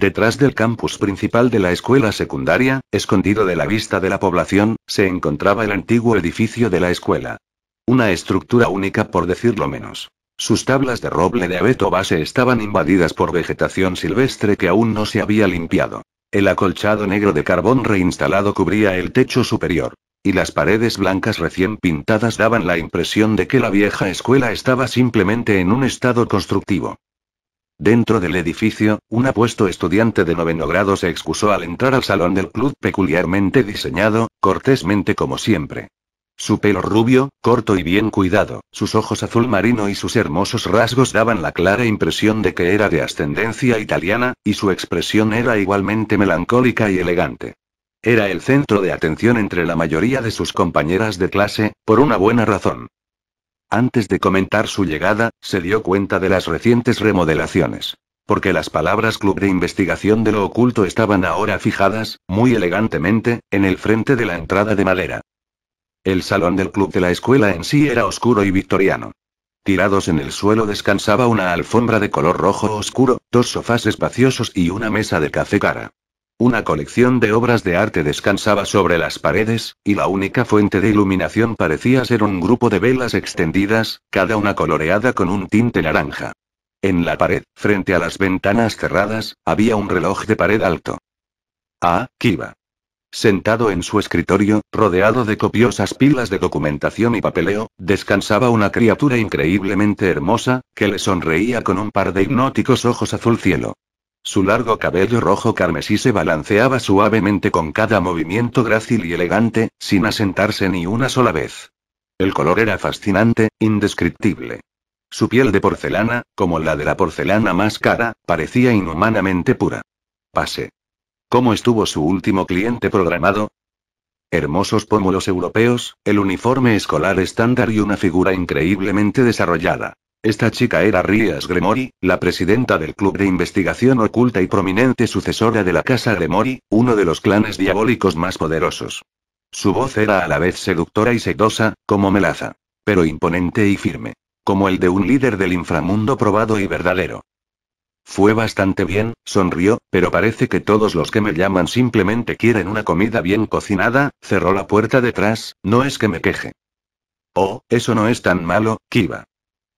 Detrás del campus principal de la escuela secundaria, escondido de la vista de la población, se encontraba el antiguo edificio de la escuela. Una estructura única por decirlo menos. Sus tablas de roble de abeto base estaban invadidas por vegetación silvestre que aún no se había limpiado. El acolchado negro de carbón reinstalado cubría el techo superior. Y las paredes blancas recién pintadas daban la impresión de que la vieja escuela estaba simplemente en un estado constructivo. Dentro del edificio, un apuesto estudiante de noveno grado se excusó al entrar al salón del club peculiarmente diseñado, cortésmente como siempre. Su pelo rubio, corto y bien cuidado, sus ojos azul marino y sus hermosos rasgos daban la clara impresión de que era de ascendencia italiana, y su expresión era igualmente melancólica y elegante. Era el centro de atención entre la mayoría de sus compañeras de clase, por una buena razón. Antes de comentar su llegada, se dio cuenta de las recientes remodelaciones. Porque las palabras Club de Investigación de lo Oculto estaban ahora fijadas, muy elegantemente, en el frente de la entrada de madera. El salón del club de la escuela en sí era oscuro y victoriano. Tirados en el suelo descansaba una alfombra de color rojo oscuro, dos sofás espaciosos y una mesa de café cara. Una colección de obras de arte descansaba sobre las paredes, y la única fuente de iluminación parecía ser un grupo de velas extendidas, cada una coloreada con un tinte naranja. En la pared, frente a las ventanas cerradas, había un reloj de pared alto. Ah, Kiva. Sentado en su escritorio, rodeado de copiosas pilas de documentación y papeleo, descansaba una criatura increíblemente hermosa, que le sonreía con un par de hipnóticos ojos azul cielo. Su largo cabello rojo carmesí se balanceaba suavemente con cada movimiento grácil y elegante, sin asentarse ni una sola vez. El color era fascinante, indescriptible. Su piel de porcelana, como la de la porcelana más cara, parecía inhumanamente pura. Pase. ¿Cómo estuvo su último cliente programado? Hermosos pómulos europeos, el uniforme escolar estándar y una figura increíblemente desarrollada. Esta chica era Rías Gremori, la presidenta del Club de Investigación Oculta y prominente sucesora de la Casa Gremori, uno de los clanes diabólicos más poderosos. Su voz era a la vez seductora y sedosa, como melaza, pero imponente y firme, como el de un líder del inframundo probado y verdadero. Fue bastante bien, sonrió, pero parece que todos los que me llaman simplemente quieren una comida bien cocinada, cerró la puerta detrás, no es que me queje. Oh, eso no es tan malo, Kiva.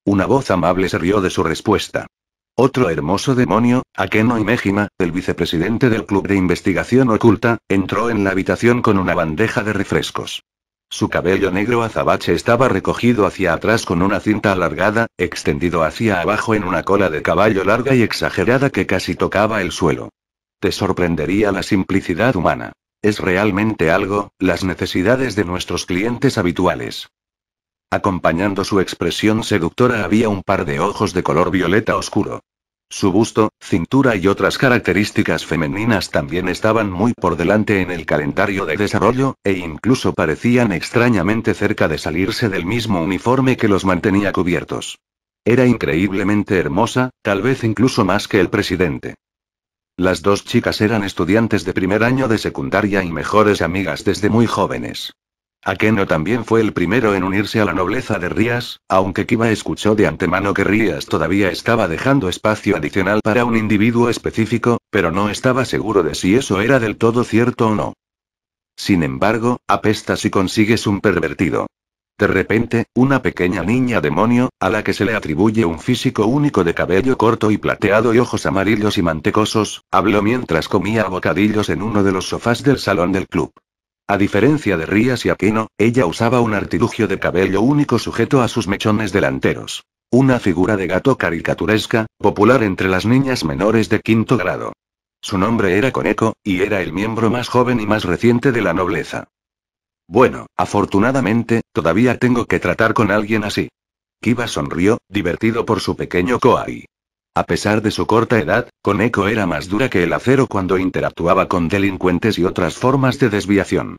Una voz amable se rió de su respuesta. Otro hermoso demonio, Akeno Imejima, el vicepresidente del Club de Investigación Oculta, entró en la habitación con una bandeja de refrescos. Su cabello negro azabache estaba recogido hacia atrás con una cinta alargada, extendido hacia abajo en una cola de caballo larga y exagerada que casi tocaba el suelo. Te sorprendería la simplicidad humana. Es realmente algo, las necesidades de nuestros clientes habituales. Acompañando su expresión seductora había un par de ojos de color violeta oscuro. Su busto, cintura y otras características femeninas también estaban muy por delante en el calendario de desarrollo, e incluso parecían extrañamente cerca de salirse del mismo uniforme que los mantenía cubiertos. Era increíblemente hermosa, tal vez incluso más que el presidente. Las dos chicas eran estudiantes de primer año de secundaria y mejores amigas desde muy jóvenes. Akeno también fue el primero en unirse a la nobleza de Rías, aunque Kiba escuchó de antemano que Rías todavía estaba dejando espacio adicional para un individuo específico, pero no estaba seguro de si eso era del todo cierto o no. Sin embargo, apesta si consigues un pervertido. De repente, una pequeña niña demonio, a la que se le atribuye un físico único de cabello corto y plateado y ojos amarillos y mantecosos, habló mientras comía bocadillos en uno de los sofás del salón del club. A diferencia de Rías y Aquino, ella usaba un artilugio de cabello único sujeto a sus mechones delanteros. Una figura de gato caricaturesca, popular entre las niñas menores de quinto grado. Su nombre era Coneco, y era el miembro más joven y más reciente de la nobleza. Bueno, afortunadamente, todavía tengo que tratar con alguien así. Kiba sonrió, divertido por su pequeño Koai. A pesar de su corta edad, Coneco era más dura que el acero cuando interactuaba con delincuentes y otras formas de desviación.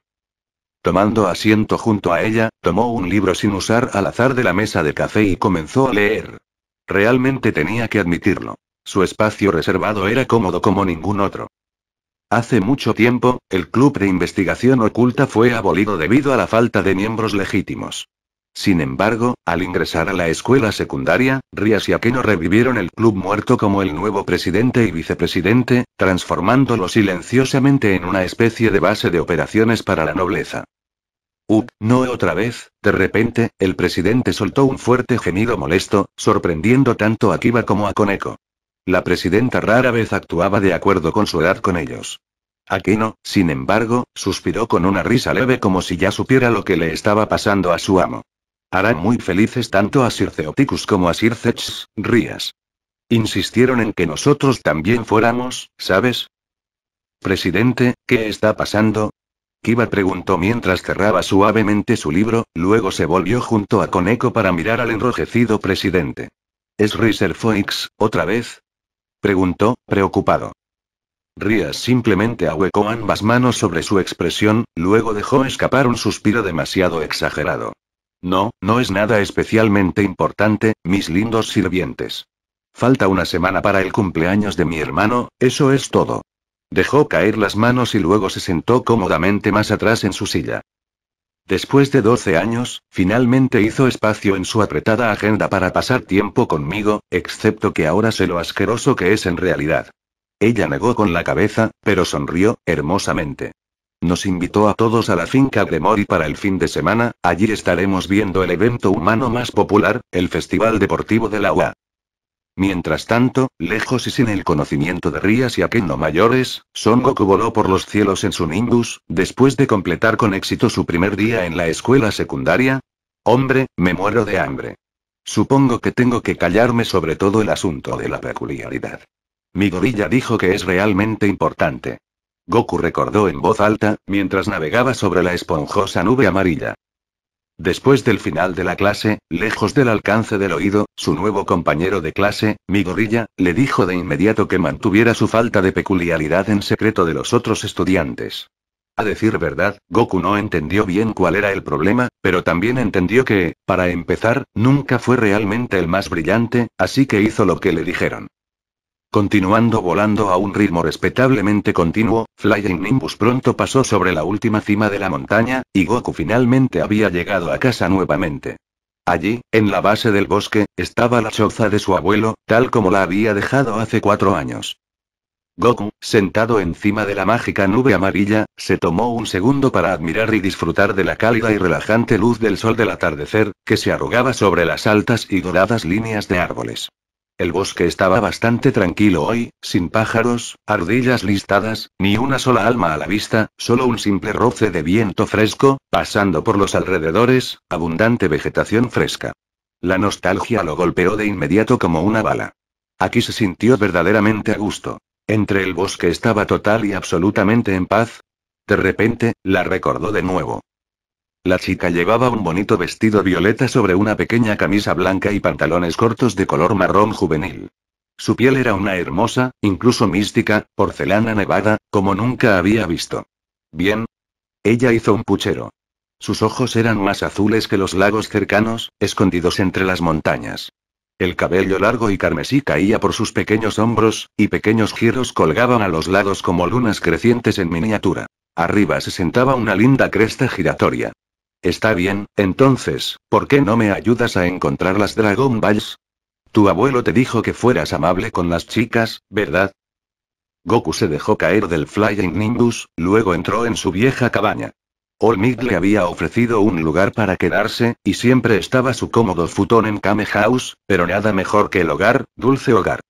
Tomando asiento junto a ella, tomó un libro sin usar al azar de la mesa de café y comenzó a leer. Realmente tenía que admitirlo. Su espacio reservado era cómodo como ningún otro. Hace mucho tiempo, el Club de Investigación Oculta fue abolido debido a la falta de miembros legítimos. Sin embargo, al ingresar a la escuela secundaria, Rías y Aquino revivieron el club muerto como el nuevo presidente y vicepresidente, transformándolo silenciosamente en una especie de base de operaciones para la nobleza. Up, no otra vez, de repente, el presidente soltó un fuerte gemido molesto, sorprendiendo tanto a Kiba como a Coneco. La presidenta rara vez actuaba de acuerdo con su edad con ellos. Aquino, sin embargo, suspiró con una risa leve como si ya supiera lo que le estaba pasando a su amo. Hará muy felices tanto a Circeopticus como a Sircex, Rías. Insistieron en que nosotros también fuéramos, ¿sabes? Presidente, ¿qué está pasando? Kiba preguntó mientras cerraba suavemente su libro, luego se volvió junto a Coneco para mirar al enrojecido presidente. ¿Es Riser Foix, otra vez? preguntó, preocupado. Rías simplemente ahuecó ambas manos sobre su expresión, luego dejó escapar un suspiro demasiado exagerado. No, no es nada especialmente importante, mis lindos sirvientes. Falta una semana para el cumpleaños de mi hermano, eso es todo. Dejó caer las manos y luego se sentó cómodamente más atrás en su silla. Después de 12 años, finalmente hizo espacio en su apretada agenda para pasar tiempo conmigo, excepto que ahora sé lo asqueroso que es en realidad. Ella negó con la cabeza, pero sonrió, hermosamente. Nos invitó a todos a la finca de Mori para el fin de semana, allí estaremos viendo el evento humano más popular, el Festival Deportivo de la UA. Mientras tanto, lejos y sin el conocimiento de Rías y Akeno mayores, Son Goku voló por los cielos en su Nimbus, después de completar con éxito su primer día en la escuela secundaria. Hombre, me muero de hambre. Supongo que tengo que callarme sobre todo el asunto de la peculiaridad. Mi gorilla dijo que es realmente importante. Goku recordó en voz alta, mientras navegaba sobre la esponjosa nube amarilla. Después del final de la clase, lejos del alcance del oído, su nuevo compañero de clase, Migorilla, le dijo de inmediato que mantuviera su falta de peculiaridad en secreto de los otros estudiantes. A decir verdad, Goku no entendió bien cuál era el problema, pero también entendió que, para empezar, nunca fue realmente el más brillante, así que hizo lo que le dijeron. Continuando volando a un ritmo respetablemente continuo, Flying Nimbus pronto pasó sobre la última cima de la montaña, y Goku finalmente había llegado a casa nuevamente. Allí, en la base del bosque, estaba la choza de su abuelo, tal como la había dejado hace cuatro años. Goku, sentado encima de la mágica nube amarilla, se tomó un segundo para admirar y disfrutar de la cálida y relajante luz del sol del atardecer, que se arrugaba sobre las altas y doradas líneas de árboles. El bosque estaba bastante tranquilo hoy, sin pájaros, ardillas listadas, ni una sola alma a la vista, solo un simple roce de viento fresco, pasando por los alrededores, abundante vegetación fresca. La nostalgia lo golpeó de inmediato como una bala. Aquí se sintió verdaderamente a gusto. Entre el bosque estaba total y absolutamente en paz. De repente, la recordó de nuevo. La chica llevaba un bonito vestido violeta sobre una pequeña camisa blanca y pantalones cortos de color marrón juvenil. Su piel era una hermosa, incluso mística, porcelana nevada, como nunca había visto. Bien. Ella hizo un puchero. Sus ojos eran más azules que los lagos cercanos, escondidos entre las montañas. El cabello largo y carmesí caía por sus pequeños hombros, y pequeños giros colgaban a los lados como lunas crecientes en miniatura. Arriba se sentaba una linda cresta giratoria. Está bien, entonces, ¿por qué no me ayudas a encontrar las Dragon Balls? Tu abuelo te dijo que fueras amable con las chicas, ¿verdad? Goku se dejó caer del Flying Nimbus, luego entró en su vieja cabaña. All le había ofrecido un lugar para quedarse, y siempre estaba su cómodo futón en Kame House, pero nada mejor que el hogar, dulce hogar.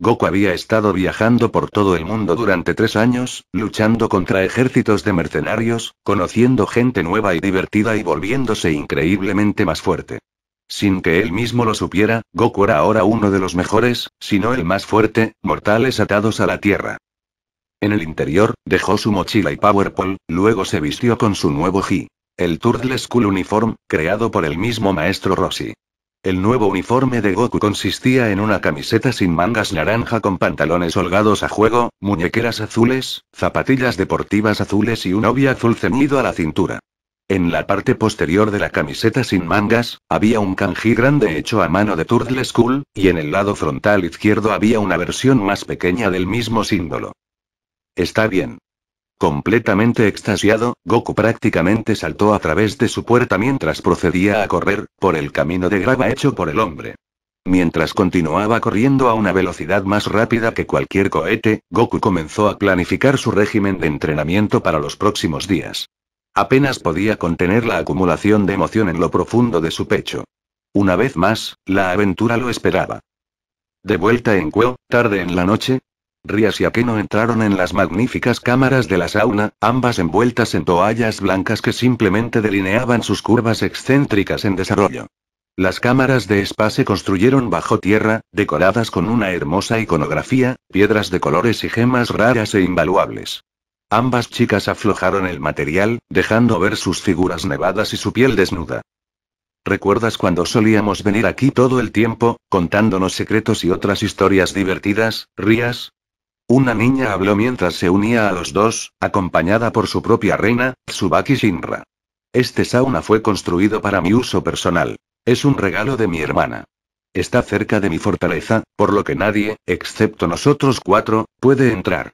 Goku había estado viajando por todo el mundo durante tres años, luchando contra ejércitos de mercenarios, conociendo gente nueva y divertida y volviéndose increíblemente más fuerte. Sin que él mismo lo supiera, Goku era ahora uno de los mejores, si no el más fuerte, mortales atados a la Tierra. En el interior, dejó su mochila y Pole, luego se vistió con su nuevo gi, El Turtle School Uniform, creado por el mismo maestro Rossi. El nuevo uniforme de Goku consistía en una camiseta sin mangas naranja con pantalones holgados a juego, muñequeras azules, zapatillas deportivas azules y un obvio azul ceñido a la cintura. En la parte posterior de la camiseta sin mangas, había un kanji grande hecho a mano de Turtle School, y en el lado frontal izquierdo había una versión más pequeña del mismo símbolo. Está bien. Completamente extasiado, Goku prácticamente saltó a través de su puerta mientras procedía a correr, por el camino de grava hecho por el hombre. Mientras continuaba corriendo a una velocidad más rápida que cualquier cohete, Goku comenzó a planificar su régimen de entrenamiento para los próximos días. Apenas podía contener la acumulación de emoción en lo profundo de su pecho. Una vez más, la aventura lo esperaba. De vuelta en Kuo, tarde en la noche, Rías y Akeno entraron en las magníficas cámaras de la sauna, ambas envueltas en toallas blancas que simplemente delineaban sus curvas excéntricas en desarrollo. Las cámaras de spa se construyeron bajo tierra, decoradas con una hermosa iconografía, piedras de colores y gemas raras e invaluables. Ambas chicas aflojaron el material, dejando ver sus figuras nevadas y su piel desnuda. ¿Recuerdas cuando solíamos venir aquí todo el tiempo, contándonos secretos y otras historias divertidas, Rías? Una niña habló mientras se unía a los dos, acompañada por su propia reina, Tsubaki Shinra. Este sauna fue construido para mi uso personal. Es un regalo de mi hermana. Está cerca de mi fortaleza, por lo que nadie, excepto nosotros cuatro, puede entrar.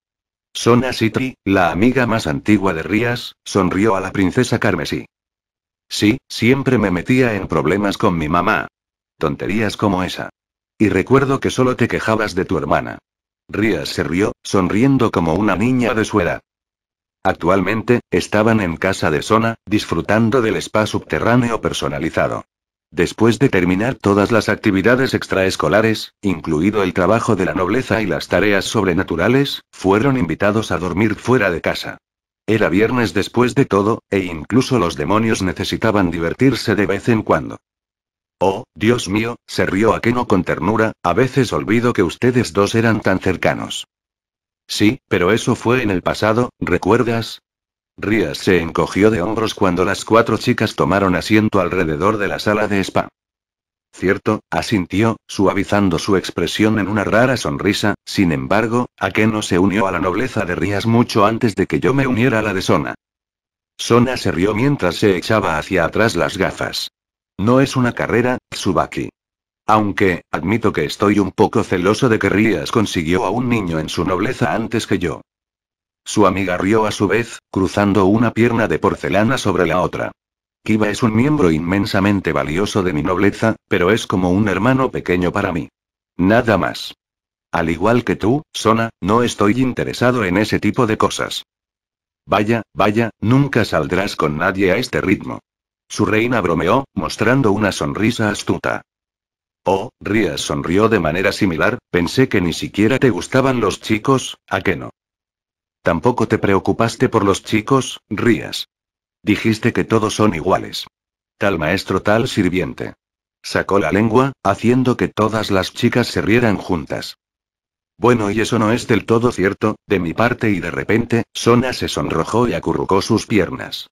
Sona Sitri, la amiga más antigua de Rías, sonrió a la princesa carmesí. Sí, siempre me metía en problemas con mi mamá. Tonterías como esa. Y recuerdo que solo te quejabas de tu hermana. Rías se rió, sonriendo como una niña de su edad. Actualmente, estaban en casa de Sona, disfrutando del spa subterráneo personalizado. Después de terminar todas las actividades extraescolares, incluido el trabajo de la nobleza y las tareas sobrenaturales, fueron invitados a dormir fuera de casa. Era viernes después de todo, e incluso los demonios necesitaban divertirse de vez en cuando. Oh, Dios mío, se rió Akeno con ternura, a veces olvido que ustedes dos eran tan cercanos. Sí, pero eso fue en el pasado, ¿recuerdas? Rías se encogió de hombros cuando las cuatro chicas tomaron asiento alrededor de la sala de spa. Cierto, asintió, suavizando su expresión en una rara sonrisa, sin embargo, Akeno se unió a la nobleza de Rías mucho antes de que yo me uniera a la de Sona. Sona se rió mientras se echaba hacia atrás las gafas. No es una carrera, Tsubaki. Aunque, admito que estoy un poco celoso de que Rías consiguió a un niño en su nobleza antes que yo. Su amiga rió a su vez, cruzando una pierna de porcelana sobre la otra. Kiba es un miembro inmensamente valioso de mi nobleza, pero es como un hermano pequeño para mí. Nada más. Al igual que tú, Sona, no estoy interesado en ese tipo de cosas. Vaya, vaya, nunca saldrás con nadie a este ritmo. Su reina bromeó, mostrando una sonrisa astuta. Oh, Rías sonrió de manera similar, pensé que ni siquiera te gustaban los chicos, ¿a qué no? Tampoco te preocupaste por los chicos, Rías. Dijiste que todos son iguales. Tal maestro, tal sirviente. Sacó la lengua, haciendo que todas las chicas se rieran juntas. Bueno, y eso no es del todo cierto, de mi parte y de repente, Sona se sonrojó y acurrucó sus piernas.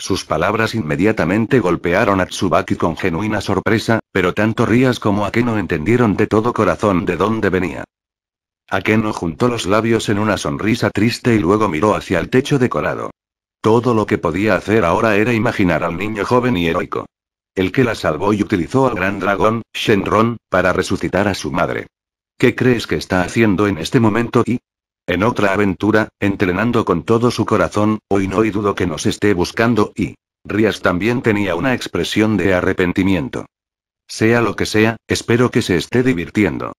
Sus palabras inmediatamente golpearon a Tsubaki con genuina sorpresa, pero tanto Rías como Akeno entendieron de todo corazón de dónde venía. Akeno juntó los labios en una sonrisa triste y luego miró hacia el techo decorado. Todo lo que podía hacer ahora era imaginar al niño joven y heroico. El que la salvó y utilizó al gran dragón, Shenron, para resucitar a su madre. ¿Qué crees que está haciendo en este momento y? en otra aventura, entrenando con todo su corazón, hoy no hay dudo que nos esté buscando y... Rías también tenía una expresión de arrepentimiento. Sea lo que sea, espero que se esté divirtiendo.